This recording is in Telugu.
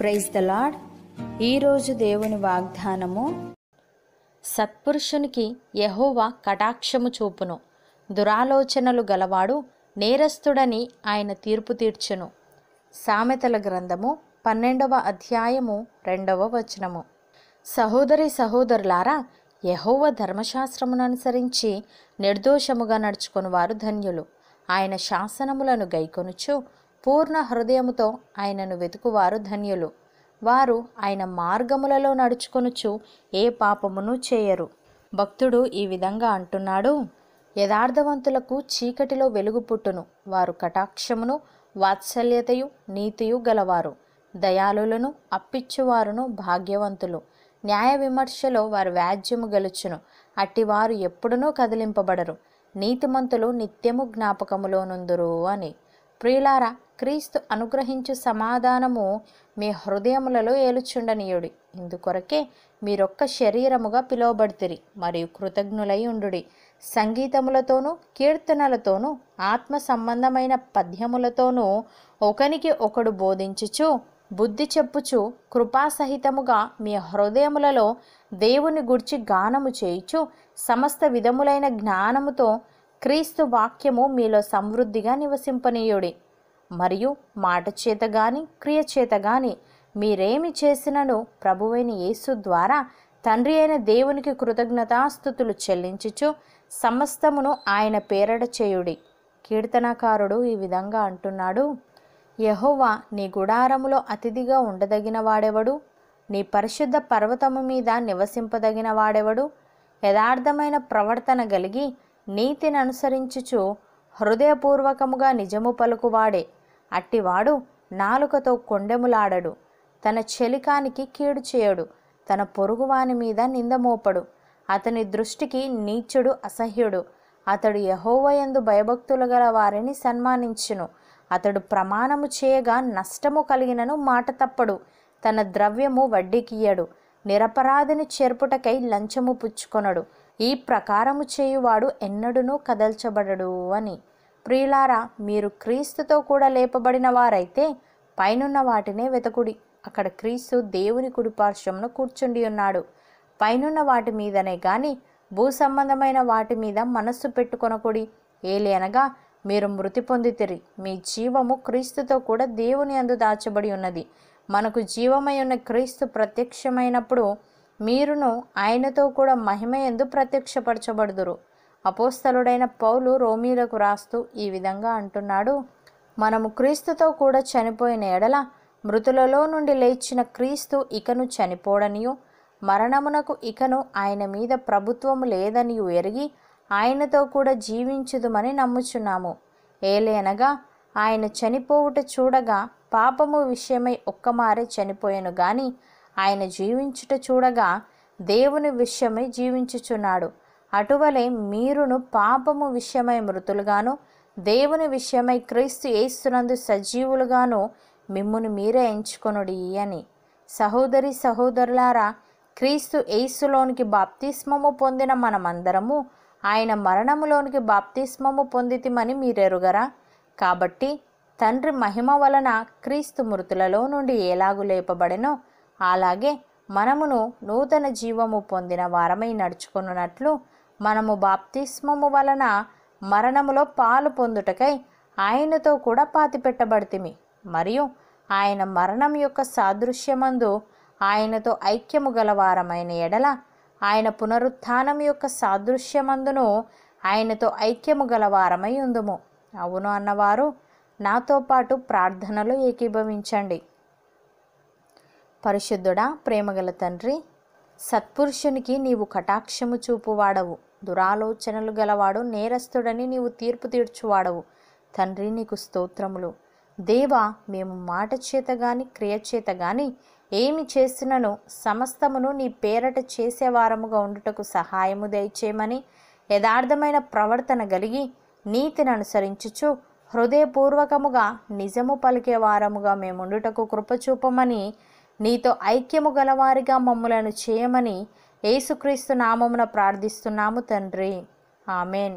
ప్రైజ్ ద లాడ్ ఈరోజు దేవుని వాగ్దానము సత్పురుషునికి యహోవా కటాక్షము చూపును దురాలోచనలు గలవాడు నేరస్తుడని ఆయన తీర్పు తీర్చును సామెతల గ్రంథము పన్నెండవ అధ్యాయము రెండవ వచనము సహోదరి సహోదరులారా యహోవ ధర్మశాస్త్రమును అనుసరించి నిర్దోషముగా నడుచుకుని వారు ధన్యులు ఆయన శాసనములను గైకొనుచు పూర్ణ హృదయముతో ఆయనను వెతుకువారు ధన్యులు వారు ఆయన మార్గములలో నడుచుకొనుచు ఏ పాపమును చేయరు భక్తుడు ఈ విధంగా అంటున్నాడు యథార్థవంతులకు చీకటిలో వెలుగు పుట్టును వారు కటాక్షమును వాత్సల్యతయు నీతియు గలవారు దయాలులను అప్పిచ్చువారును భాగ్యవంతులు న్యాయ విమర్శలో వారు వ్యాజ్యము గెలుచును అట్టివారు ఎప్పుడునూ కదిలింపబడరు నీతిమంతులు నిత్యము జ్ఞాపకములోనుందురు అని ప్రియులారా క్రీస్తు అనుగ్రహించు సమాధానము మీ హృదయములలో ఏలుచుండనీయుడి ఇందుకొరకే మీరొక్క శరీరముగా పిలువబడితిరి మరియు కృతజ్ఞులై ఉండుడి సంగీతములతోనూ కీర్తనలతోనూ ఆత్మ సంబంధమైన పద్యములతోనూ ఒకనికి ఒకడు బోధించుచు బుద్ధి చెప్పుచు కృపాసహితముగా మీ హృదయములలో దేవుని గుర్చి గానము చేయుచు సమస్త విధములైన జ్ఞానముతో క్రీస్తు వాక్యము మీలో సమృద్ధిగా నివసింపనీయుడి మరియు మాట చేత గాని క్రియ చేత గాని మీరేమి చేసినను ప్రభువైన యేసు ద్వారా తండ్రి అయిన దేవునికి కృతజ్ఞతాస్థుతులు చెల్లించుచు సమస్తమును ఆయన పేరడ చేయుడి కీర్తనకారుడు ఈ విధంగా అంటున్నాడు యహోవా నీ గుడారములో అతిథిగా ఉండదగిన వాడెవడు నీ పరిశుద్ధ పర్వతము మీద నివసింపదగిన వాడెవడు యథార్థమైన ప్రవర్తన కలిగి నీతిని అనుసరించుచు హృదయపూర్వకముగా నిజము పలుకువాడే అట్టివాడు నాలుకతో కొండెములాడడు తన చెలికానికి కీడు చేయడు తన పొరుగువాని మీద నిందమోపడు అతని దృష్టికి నీచుడు అసహ్యుడు అతడు యహోవయందు భయభక్తులు గల వారిని సన్మానించును అతడు ప్రమాణము చేయగా నష్టము కలిగినను మాట తప్పడు తన ద్రవ్యము వడ్డీకియ్యడు నిరపరాధిని చేర్పుటకై లంచము పుచ్చుకొనడు ఈ ప్రకారము చేయువాడు ఎన్నడూనూ కదల్చబడడు అని ప్రియులారా మీరు క్రీస్తుతో కూడా లేపబడిన వారైతే పైనున్న వాటినే వెతకుడి అక్కడ క్రీస్తు దేవుని కుడిపార్శ్వమును కూర్చుండి ఉన్నాడు పైనున్న వాటి మీదనే గాని భూ సంబంధమైన వాటి మీద మనస్సు పెట్టుకొనకుడి అనగా మీరు మృతి పొందితిరి మీ జీవము క్రీస్తుతో కూడా దేవుని అందు దాచబడి ఉన్నది మనకు జీవమై ఉన్న క్రీస్తు ప్రత్యక్షమైనప్పుడు మీరును ఆయనతో కూడా మహిమ ఎందు ప్రత్యక్షపరచబడుదురు అపోస్తలుడైన పౌలు రోమీలకు రాస్తూ ఈ విధంగా అంటున్నాడు మనము క్రీస్తుతో కూడా చనిపోయిన ఎడల మృతులలో నుండి లేచిన క్రీస్తు ఇకను చనిపోడనియు మరణమునకు ఇకను ఆయన మీద ప్రభుత్వము లేదనియు ఎరిగి ఆయనతో కూడా జీవించుదుమని నమ్ముచున్నాము ఏలేనగా ఆయన చనిపోవుట చూడగా పాపము విషయమై ఒక్కమారే చనిపోయాను గాని ఆయన జీవించుట చూడగా దేవుని విషయమై జీవించుచున్నాడు అటువలే మీరును పాపము విషయమై మృతులుగాను దేవుని విషయమై క్రీస్తు ఏస్తునందు సజీవులుగాను మిమ్మును మీరే ఎంచుకొనుడి అని సహోదరి సహోదరులారా క్రీస్తు ఏసులోనికి బాప్తిస్మము పొందిన మనమందరము ఆయన మరణములోనికి బాప్తిస్మము పొందితిమని మీరెరుగరా కాబట్టి తండ్రి మహిమ వలన క్రీస్తు మృతులలో నుండి ఎలాగు లేపబడెనో అలాగే మనమును నూతన జీవము పొందిన వారమై నడుచుకున్నట్లు మనము బాప్తిస్మము వలన మరణములో పాలు పొందుటకై ఆయనతో కూడా పాతిపెట్టబడితిమి మరియు ఆయన మరణం యొక్క సాదృశ్యమందు ఆయనతో ఐక్యము గలవారమైన ఎడల ఆయన పునరుత్థానం యొక్క సాదృశ్యమందును ఆయనతో ఐక్యము గలవారమై ఉందుము అవును అన్నవారు నాతో పాటు ప్రార్థనలు ఏకీభవించండి పరిశుద్ధుడా ప్రేమగల తండ్రి సత్పురుషునికి నీవు కటాక్షము చూపువాడవు దురాలోచనలు గలవాడు నేరస్తుడని నీవు తీర్పు తీర్చువాడవు తండ్రి నీకు స్తోత్రములు దేవా మేము మాట చేత గాని క్రియచేత గాని ఏమి చేసినను సమస్తమును నీ పేరట చేసేవారముగా ఉండుటకు సహాయము దయచేయమని యథార్థమైన ప్రవర్తన కలిగి నీతిని అనుసరించుచు హృదయపూర్వకముగా నిజము పలికే వారముగా మేముండుటకు కృపచూపమని నీతో ఐక్యము గలవారిగా మమ్ములను చేయమని ఏసుక్రీస్తు నామమున ప్రార్థిస్తున్నాము తండ్రి ఆమెన్